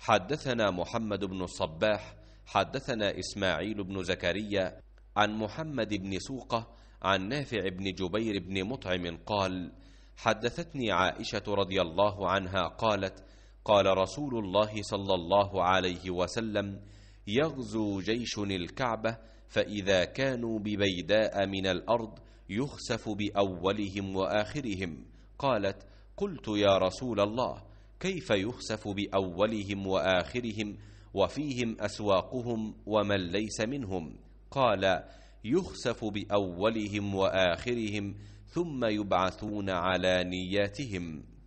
حدثنا محمد بن الصباح حدثنا إسماعيل بن زكريا عن محمد بن سوقة عن نافع بن جبير بن مطعم قال حدثتني عائشة رضي الله عنها قالت قال رسول الله صلى الله عليه وسلم يغزو جيش الكعبة فإذا كانوا ببيداء من الأرض يخسف بأولهم وآخرهم قالت قلت يا رسول الله كيف يخسف باولهم واخرهم وفيهم اسواقهم ومن ليس منهم قال يخسف باولهم واخرهم ثم يبعثون على نياتهم